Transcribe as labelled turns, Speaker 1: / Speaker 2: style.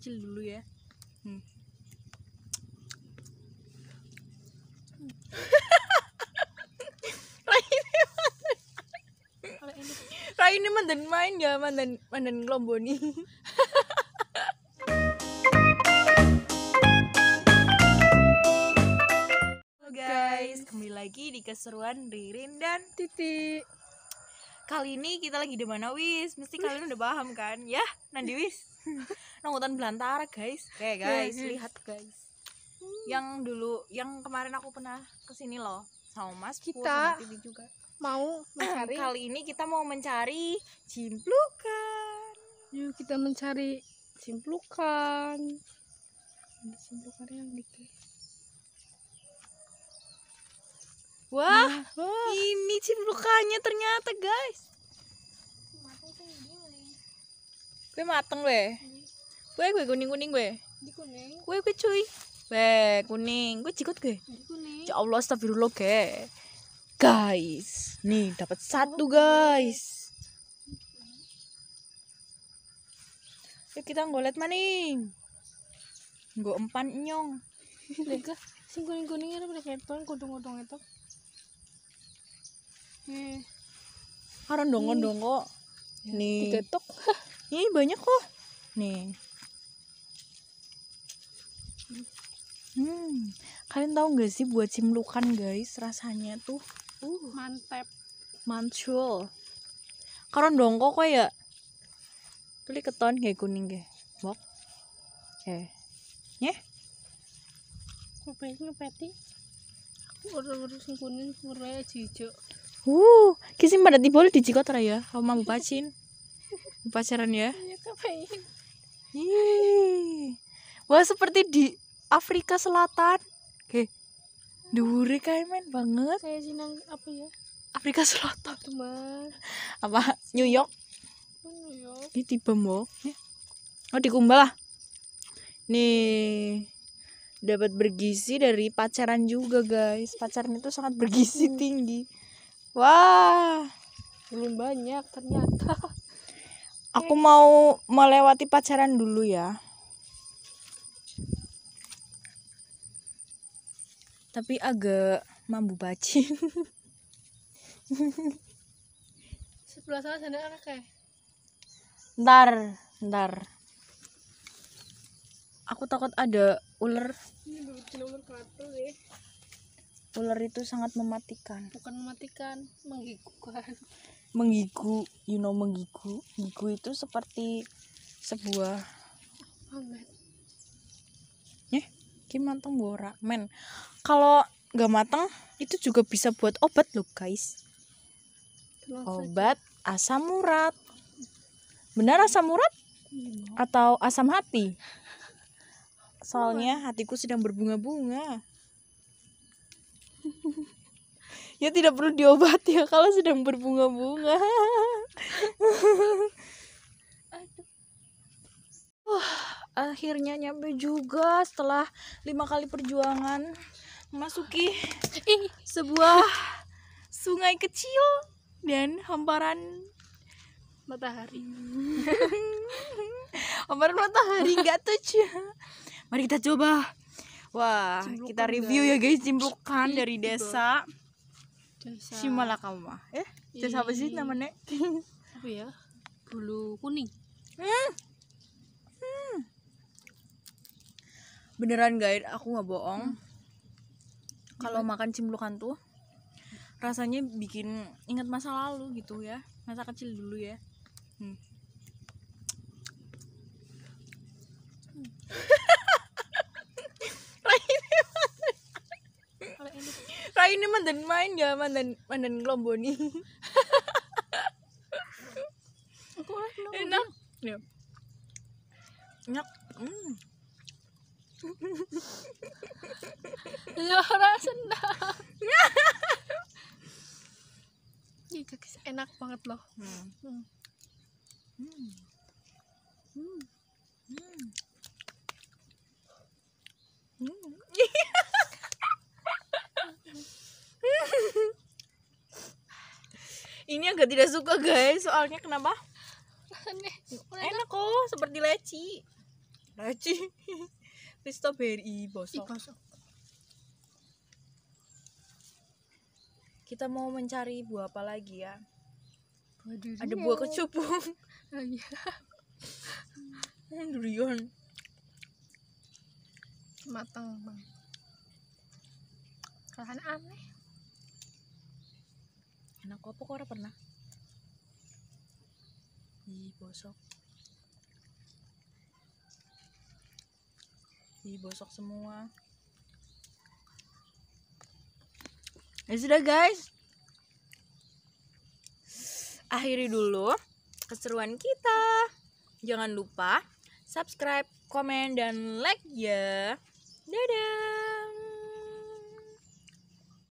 Speaker 1: kecil dulu ya hmm. Rai ini mandan main ya mandan mandan lomboni guys kembali lagi di keseruan Ririn dan Titi kali ini kita lagi di mana wis mesti kalian udah paham kan ya nanti wis nongutan belantara guys oke okay, guys lihat guys yang dulu yang kemarin aku pernah kesini loh sama mas kita sama Tibi juga mau mencari kali ini kita mau mencari cimplukan yuk kita mencari Ini cimplukan yang dikit Wah, Wah. ini ciplukannya ternyata, guys. Kue mateng gue. Kue kue kuning-kuning gue. Gue gue Kue kue cuy. Gue kuning. Kue cikut gue. Ya Allah, astagfirullah, ge. Guys, nih dapat satu, guys. Yuk kita ngolet maning. Gue empan nyong. Sing kuning-kuningnya ada pada keton, kudung kudung itu hmm. dongko dongo dongo hmm. nih ini banyak kok nih hmm kalian tahu nggak sih buat cimlukan guys rasanya tuh uh mantep mantul karena dongko kok ya tuli keton kayak kuning kayak. bok eh nyeh peti aku udah urus kuning aja hijau Uh, kisi pada tibol di jikot ya. Kamu mau pacin? Pacaran ya? Iya, Wah, seperti di Afrika Selatan. Oke. Dure kaimen banget. Kayak sinang apa ya? Afrika Selatan Apa? New York. Oh, New York. Ini tiba mau. Oh, dikumbah lah. Nih dapat bergizi dari pacaran juga guys pacaran itu sangat bergizi hmm. tinggi Wah, belum banyak ternyata. Aku mau melewati pacaran dulu ya. Tapi agak mambu bacin. Sebelah sana sana kayak. Ntar, ntar. Aku takut ada ular. Ini ular katul deh. Ular itu sangat mematikan. Bukan mematikan, menggigu Menggigu, you know menggigu. Gigu itu seperti sebuah ya Eh, gimana mateng borak, men. Kalau nggak mateng itu juga bisa buat obat loh, guys. Obat asam urat. Benar asam urat? Iya. Atau asam hati? Soalnya hatiku sedang berbunga-bunga ya tidak perlu diobati ya kalau sedang berbunga-bunga uh, akhirnya nyampe juga setelah lima kali perjuangan memasuki sebuah sungai kecil dan hamparan matahari hamparan matahari gak tuh. mari kita coba Wah, kita review ya, ya guys cimplukan dari gitu. desa desa Simalakama. Eh, desa apa sih namanya? apa ya? Bulu kuning. Hmm. hmm. Beneran guys, aku nggak bohong. Hmm. Kalau makan cimplukan tuh rasanya bikin ingat masa lalu gitu ya, masa kecil dulu ya. Hmm. ini mandan main ya mandan mandan lomboni enak ya enak hmm. Zora sendal Ih, kekis enak banget loh hmm. Hmm. Hmm. Hmm. hmm. rasanya agak tidak suka guys soalnya kenapa aneh enak kok seperti leci leci Ini beri bosok. bosok kita mau mencari buah apa lagi ya buah ada buah kecubung oh, iya. durian matang bang rasanya aneh anak kopok ora pernah di bosok di bosok semua ya sudah guys akhiri dulu keseruan kita jangan lupa subscribe komen dan like ya dadah